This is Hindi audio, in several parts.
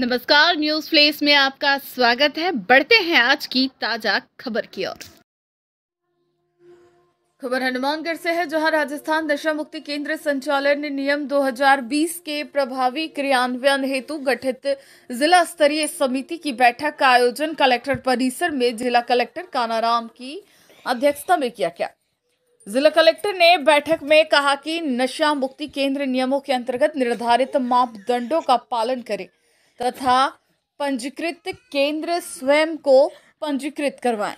नमस्कार न्यूज प्लेस में आपका स्वागत है बढ़ते हैं आज की ताजा खबर की ओर खबर हनुमानगढ़ से है जहां राजस्थान नशा मुक्ति केंद्र संचालन नियम 2020 के प्रभावी क्रियान्वयन हेतु गठित जिला स्तरीय समिति की बैठक का आयोजन कलेक्टर परिसर में जिला कलेक्टर कानाराम की अध्यक्षता में किया गया जिला कलेक्टर ने बैठक में कहा कि नशा मुक्ति केंद्र नियमों के अंतर्गत निर्धारित मापदंडों का पालन करें तथा पंजीकृत केंद्र स्वयं को पंजीकृत करवाएं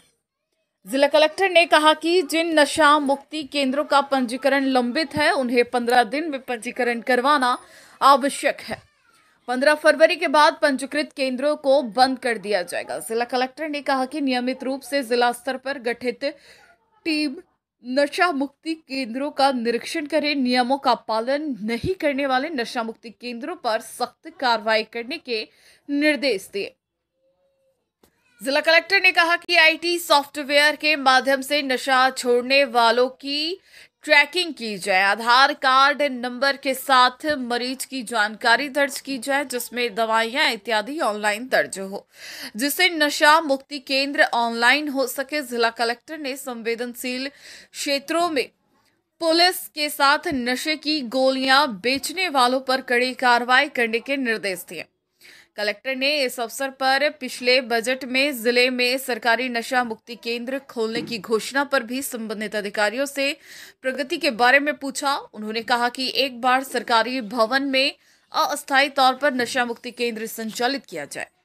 जिला कलेक्टर ने कहा कि जिन नशा मुक्ति केंद्रों का पंजीकरण लंबित है उन्हें पंद्रह दिन में पंजीकरण करवाना आवश्यक है पंद्रह फरवरी के बाद पंजीकृत केंद्रों को बंद कर दिया जाएगा जिला कलेक्टर ने कहा कि नियमित रूप से जिला स्तर पर गठित टीम नशा मुक्ति केंद्रों का निरीक्षण करें नियमों का पालन नहीं करने वाले नशा मुक्ति केंद्रों पर सख्त कार्रवाई करने के निर्देश दिए जिला कलेक्टर ने कहा कि आईटी सॉफ्टवेयर के माध्यम से नशा छोड़ने वालों की ट्रैकिंग की जाए आधार कार्ड नंबर के साथ मरीज की जानकारी दर्ज की जाए जिसमें दवाइयां इत्यादि ऑनलाइन दर्ज हो जिससे नशा मुक्ति केंद्र ऑनलाइन हो सके जिला कलेक्टर ने संवेदनशील क्षेत्रों में पुलिस के साथ नशे की गोलियां बेचने वालों पर कड़ी कार्रवाई करने के निर्देश दिए कलेक्टर ने इस अवसर पर पिछले बजट में जिले में सरकारी नशा मुक्ति केंद्र खोलने की घोषणा पर भी संबंधित अधिकारियों से प्रगति के बारे में पूछा उन्होंने कहा कि एक बार सरकारी भवन में अस्थायी तौर पर नशा मुक्ति केंद्र संचालित किया जाए